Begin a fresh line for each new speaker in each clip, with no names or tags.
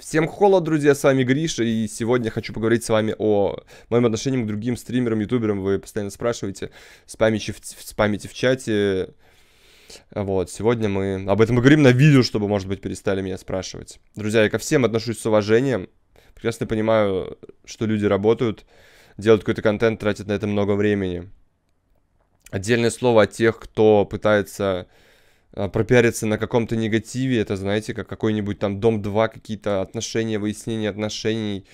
Всем холод, друзья, с вами Гриша, и сегодня хочу поговорить с вами о моем отношении к другим стримерам, ютуберам. Вы постоянно спрашиваете, спамите в, памяти в чате. Вот, сегодня мы об этом говорим на видео, чтобы, может быть, перестали меня спрашивать. Друзья, я ко всем отношусь с уважением, прекрасно понимаю, что люди работают, делают какой-то контент, тратят на это много времени. Отдельное слово о тех, кто пытается а, пропиариться на каком-то негативе, это, знаете, как какой-нибудь там Дом-2, какие-то отношения, выяснение отношений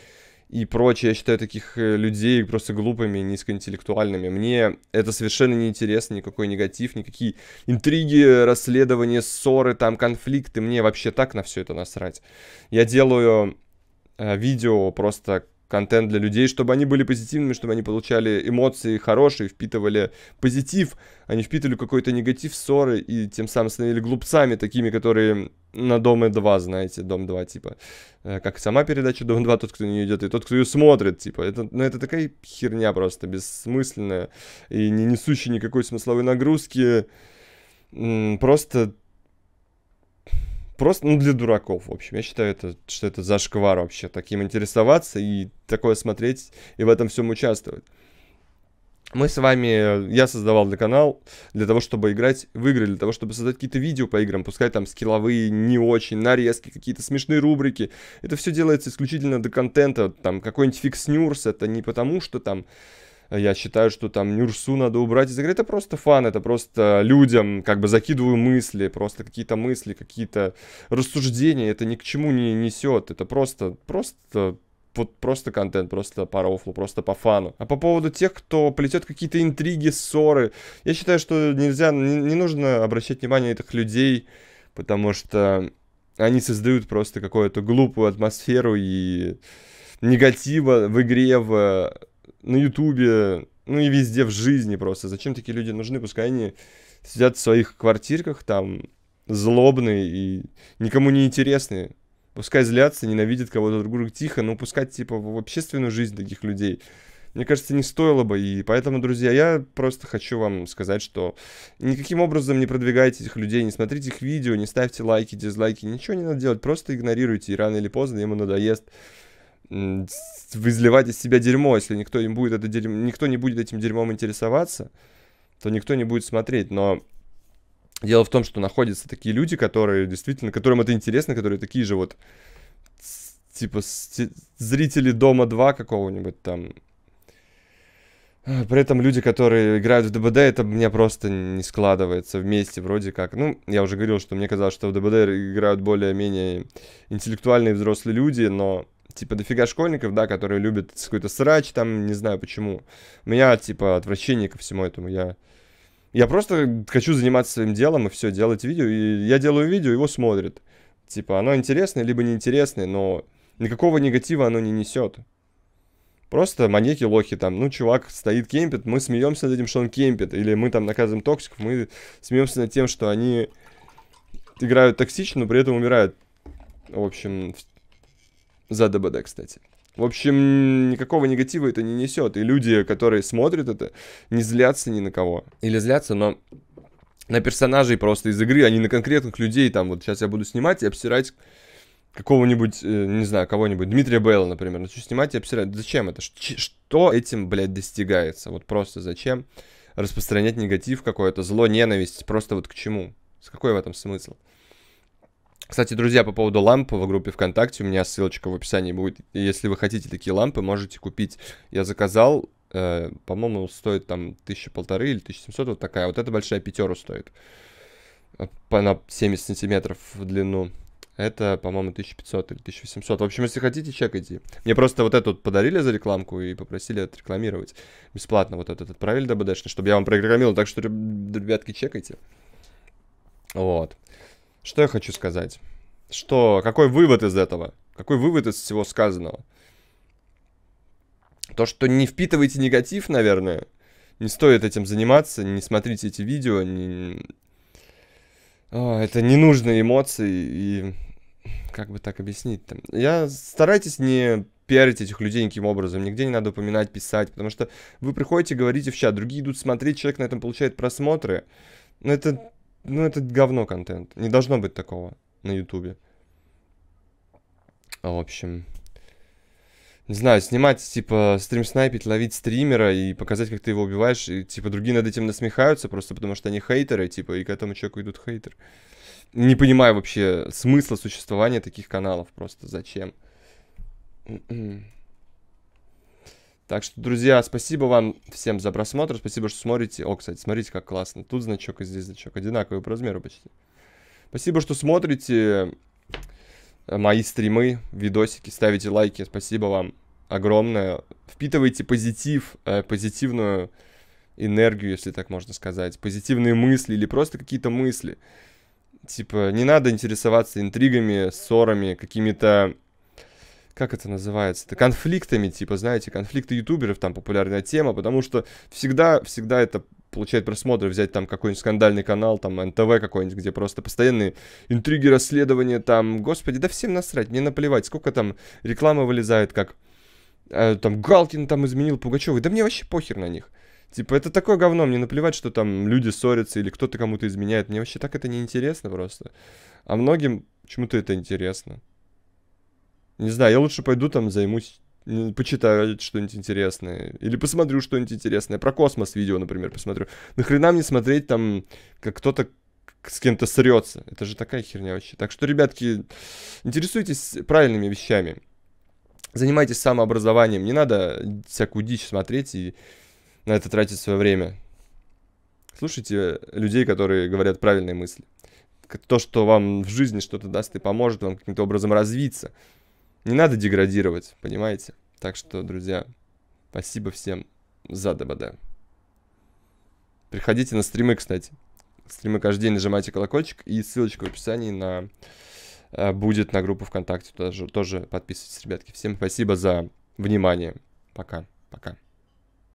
и прочее. Я считаю таких э, людей просто глупыми, низкоинтеллектуальными. Мне это совершенно не интересно, никакой негатив, никакие интриги, расследования, ссоры, там конфликты. Мне вообще так на все это насрать. Я делаю э, видео просто контент для людей, чтобы они были позитивными, чтобы они получали эмоции хорошие, впитывали позитив, они впитывали какой-то негатив, ссоры, и тем самым становились глупцами, такими, которые на Дом 2, знаете, Дом 2, типа, э, как сама передача Дом 2, тот, кто не идет, и тот, кто ее смотрит, типа, это, ну, это такая херня просто, бессмысленная, и не несущая никакой смысловой нагрузки, просто Просто, ну, для дураков, в общем. Я считаю, это, что это зашквар вообще. Таким интересоваться и такое смотреть, и в этом всем участвовать. Мы с вами, э, я создавал для канал для того, чтобы играть в игры, для того, чтобы создать какие-то видео по играм, пускай там скилловые, не очень, нарезки, какие-то смешные рубрики. Это все делается исключительно для контента, там какой-нибудь фикс-ньюрс, это не потому, что там я считаю, что там Нюрсу надо убрать из игры. Это просто фан, это просто людям, как бы закидываю мысли, просто какие-то мысли, какие-то рассуждения. Это ни к чему не несет. Это просто, просто вот просто контент, просто по рофлу, просто по фану. А по поводу тех, кто плетет какие-то интриги, ссоры, я считаю, что нельзя, не, не нужно обращать внимание этих людей, потому что они создают просто какую-то глупую атмосферу и негатива в игре, в на Ютубе, ну и везде в жизни просто. Зачем такие люди нужны? Пускай они сидят в своих квартирках там, злобные и никому не интересные. Пускай злятся, ненавидят кого-то другого тихо, но ну пускать типа в общественную жизнь таких людей мне кажется, не стоило бы. И поэтому, друзья, я просто хочу вам сказать, что никаким образом не продвигайте этих людей, не смотрите их видео, не ставьте лайки, дизлайки, ничего не надо делать, просто игнорируйте, и рано или поздно ему надоест изливать из себя дерьмо, если никто не будет, это дерьмо, никто не будет этим дерьмом интересоваться, то никто не будет смотреть. Но дело в том, что находятся такие люди, которые действительно, которым это интересно, которые такие же вот типа зрители Дома 2 какого-нибудь там. При этом люди, которые играют в ДБД, это мне просто не складывается вместе вроде как. Ну, я уже говорил, что мне казалось, что в ДБД играют более-менее интеллектуальные взрослые люди, но типа, дофига школьников, да, которые любят какой-то срач, там, не знаю почему. У меня, типа, отвращение ко всему этому. Я, я просто хочу заниматься своим делом и все, делать видео. И я делаю видео, его смотрят. Типа, оно интересное, либо неинтересное, но никакого негатива оно не несет. Просто маньяки, лохи там. Ну, чувак стоит, кемпит, мы смеемся над этим, что он кемпит. Или мы там наказываем токсиков, мы смеемся над тем, что они играют токсично, но при этом умирают. В общем, за ДБД, кстати. В общем, никакого негатива это не несет. И люди, которые смотрят это, не злятся ни на кого. Или злятся, но на персонажей просто из игры, а не на конкретных людей. Там вот сейчас я буду снимать и обсирать какого-нибудь, э, не знаю, кого-нибудь, Дмитрия Белла, например, начну снимать и обсирать. Зачем это? Что этим, блядь, достигается? Вот просто зачем распространять негатив какое-то, зло, ненависть? Просто вот к чему? С какой в этом смысл? Кстати, друзья, по поводу ламп в группе ВКонтакте, у меня ссылочка в описании будет. Если вы хотите такие лампы, можете купить. Я заказал, э, по-моему, стоит там тысяча полторы или 1700, вот такая. Вот эта большая пятеру стоит. Э, она 70 сантиметров в длину. Это, по-моему, 1500 или 1800. В общем, если хотите, чекайте. Мне просто вот эту вот подарили за рекламку и попросили отрекламировать. Бесплатно вот этот отправили ДБДшный, чтобы я вам прорекламировал. Так что, ребятки, чекайте. Вот. Что я хочу сказать? Что, какой вывод из этого? Какой вывод из всего сказанного? То, что не впитывайте негатив, наверное, не стоит этим заниматься, не смотрите эти видео, не... А, это ненужные эмоции и как бы так объяснить-то? Я старайтесь не пиарить этих людей никаким образом, нигде не надо упоминать, писать, потому что вы приходите, говорите в чат, другие идут смотреть, человек на этом получает просмотры. но ну, это ну, это говно контент. Не должно быть такого на Ютубе. А, в общем. Не знаю, снимать, типа, стрим снайпить, ловить стримера и показать, как ты его убиваешь. И, типа, другие над этим насмехаются просто потому, что они хейтеры, типа, и к этому человеку идут хейтеры. Не понимаю вообще смысла существования таких каналов просто. Зачем? М-м. Так что, друзья, спасибо вам всем за просмотр. Спасибо, что смотрите. О, кстати, смотрите, как классно. Тут значок и здесь значок. Одинаковые по размеру почти. Спасибо, что смотрите э, мои стримы, видосики. Ставите лайки. Спасибо вам огромное. Впитывайте позитив, э, позитивную энергию, если так можно сказать. Позитивные мысли или просто какие-то мысли. Типа, не надо интересоваться интригами, ссорами, какими-то как это называется, это конфликтами, типа, знаете, конфликты ютуберов, там популярная тема, потому что всегда, всегда это получает просмотры, взять там какой-нибудь скандальный канал, там НТВ какой-нибудь, где просто постоянные интриги, расследования, там, господи, да всем насрать, мне наплевать, сколько там рекламы вылезает, как э, там Галкин там изменил Пугачева, да мне вообще похер на них. Типа, это такое говно, мне наплевать, что там люди ссорятся или кто-то кому-то изменяет. Мне вообще так это не интересно просто. А многим почему-то это интересно. Не знаю, я лучше пойду там займусь, почитаю что-нибудь интересное. Или посмотрю что-нибудь интересное. Про космос видео, например, посмотрю. Нахрена мне смотреть там, как кто-то с кем-то срется. Это же такая херня вообще. Так что, ребятки, интересуйтесь правильными вещами. Занимайтесь самообразованием. Не надо всякую дичь смотреть и на это тратить свое время. Слушайте людей, которые говорят правильные мысли. То, что вам в жизни что-то даст и поможет вам каким-то образом развиться. Не надо деградировать, понимаете? Так что, друзья, спасибо всем за ДБД. Приходите на стримы, кстати. Стримы каждый день, нажимайте колокольчик. И ссылочка в описании на э, будет на группу ВКонтакте. Тоже, тоже подписывайтесь, ребятки. Всем спасибо за внимание. Пока. Пока.